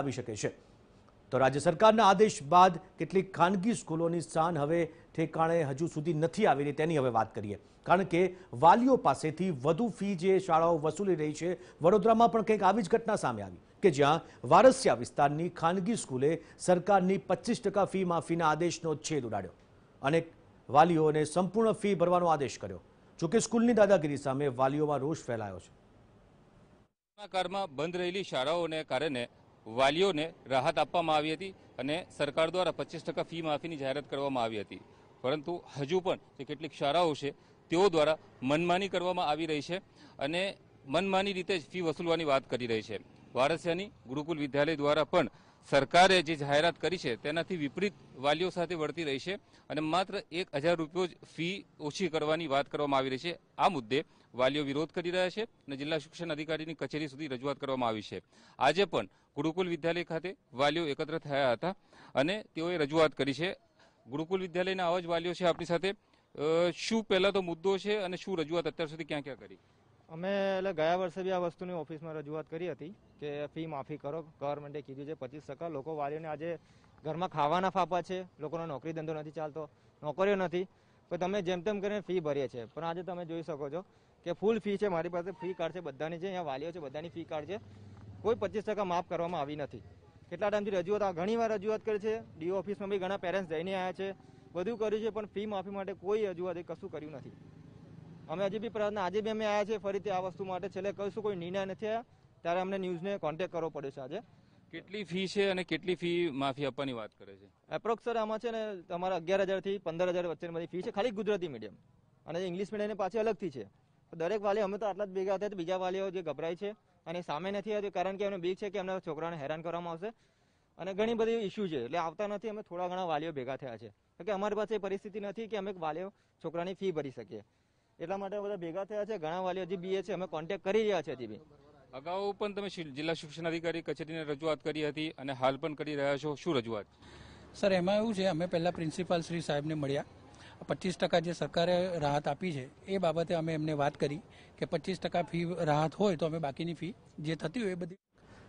આવી શકે છે તો રાજ્ય સરકારના આદેશ બાદ કેટલીક ખાનગી સ્કૂલોની સ્થાન હવે ઠેકાણે હજુ સુધી નથી આવીને તેની હવે વાત કરીએ કારણ કે વાલીઓ પાસેથી વધુ ફી જે શાળાઓ વસૂલી રહી છે વડોદરામાં પણ કંઈક આવી જ ઘટના સામે આવી કે જ્યાં વારસિયા વિસ્તારની ખાનગી સ્કૂલે સરકારની પચીસ ફી માફીના આદેશનો છેદ ઉડાડ્યો અને વાલીઓને સંપૂર્ણ ફી ભરવાનો આદેશ કર્યો જોકે સ્કૂલની દાદાગીરી સામે વાલીઓમાં રોષ ફેલાયો છે કર્મ બંધ રહેલી શાળાઓને કારણે વાલીઓને રાહત આપવામાં આવી હતી અને સરકાર દ્વારા પચીસ ટકા ફી માફીની જાહેરાત કરવામાં આવી હતી પરંતુ હજુ પણ જે કેટલીક શાળાઓ છે તેઓ દ્વારા મનમાની કરવામાં આવી રહી છે અને મનમાની રીતે જ ફી વસૂલવાની વાત કરી રહી છે વારસિયાની ગુરુકુલ વિદ્યાલય દ્વારા પણ સરકારે જે જાહેરાત કરી છે તેનાથી વિપરીત વાલીઓ સાથે વળતી રહી છે અને માત્ર એક હજાર રૂપિયો જ ફી ઓછી કરવાની વાત કરવામાં આવી રહી છે આ મુદ્દે વાલીઓ વિરોધ કરી રહ્યા છે અને જિલ્લા શિક્ષણ અધિકારીની કચેરી સુધી રજૂઆત કરવામાં આવી છે આજે પણ ગુરુકુલ વિદ્યાલય ખાતે વાલીઓ એકત્ર થયા હતા અને તેઓએ રજૂઆત કરી છે ગુરુકુલ વિદ્યાલયના આવા જ વાલીઓ છે આપણી સાથે શું પહેલા તો મુદ્દો છે અને શું રજૂઆત અત્યાર સુધી ક્યાં ક્યાં કરી અમે એટલે ગયા વર્ષે બી આ વસ્તુની ઓફિસમાં રજૂઆત કરી હતી કે ફી માફી કરો ગવર્મેન્ટે કીધું છે પચીસ ટકા લોકો વાલીઓને આજે ઘરમાં ખાવાના ફાફા છે લોકોનો નોકરી ધંધો નથી ચાલતો નોકરીઓ નથી પણ તમે જેમ તેમ કરીને ફી ભરીએ છીએ પણ આજે તમે જોઈ શકો છો કે ફૂલ ફી છે મારી પાસે ફી કાર્ડ છે બધાની છે અહીંયા વાલીઓ છે બધાની ફી કાર્ડ છે કોઈ પચીસ ટકા માફ કરવામાં આવી નથી કેટલા ટાઈમથી રજૂઆત ઘણી વાર રજૂઆત કરી છે ડીઓ ઓફિસમાં બી ઘણા પેરેન્ટ્સ જઈને આવ્યા છે બધું કર્યું છે પણ ફી માફી માટે કોઈ રજૂઆત કશું કર્યું નથી અમે હજી બી પ્રયત્ન આજે બી અમે આવ્યા છીએ ફરીથી આ વસ્તુ માટે છેલ્લે કહીશું કોઈ નિર્ણય નથી આવ્યા ત્યારે અમને ન્યૂઝને કોન્ટેક કરવો પડ્યો છે આજે કેટલી ફી છે અને કેટલી ફી માફી આપવાની વાત કરે છે એપ્રોક્સ સર આમાં છે ને તમારા અગિયાર હજારથી પંદર હજાર વચ્ચેની બધી ફી છે ખાલી ગુજરાતી મીડિયમ અને ઇંગ્લિશ મીડિયમની પાછી અલગથી છે દરેક વાલી અમે તો આટલા જ ભેગા હતા બીજા વાલીઓ જે ગભરાય છે અને સામે નથી આવતી કારણ કે એમને બીક છે કે એમના છોકરાને હેરાન કરવામાં આવશે અને ઘણી બધી ઇસ્યુ છે એટલે આવતા નથી અમે થોડા ઘણા વાલીઓ ભેગા થયા છે કે અમારી પાસે પરિસ્થિતિ નથી કે અમે વાલીઓ છોકરાની ફી ભરી શકીએ એટલા માટે બધા ભેગા થયા છે ઘણા વાલી હજી બીએ છે અમે કોન્ટેક્ટ કરી રહ્યા છે હજી અગાઉ પણ તમે જિલ્લા શિક્ષણ અધિકારી કચેરીને રજૂઆત કરી હતી અને હાલ પણ કરી રહ્યા છો શું રજૂઆત સર એમાં એવું છે અમે પહેલાં પ્રિન્સિપાલ શ્રી સાહેબને મળ્યા પચીસ ટકા જે સરકારે રાહત આપી છે એ બાબતે અમે એમને વાત કરી કે પચીસ ટકા ફી રાહત હોય તો અમે બાકીની ફી જે થતી હોય એ બધી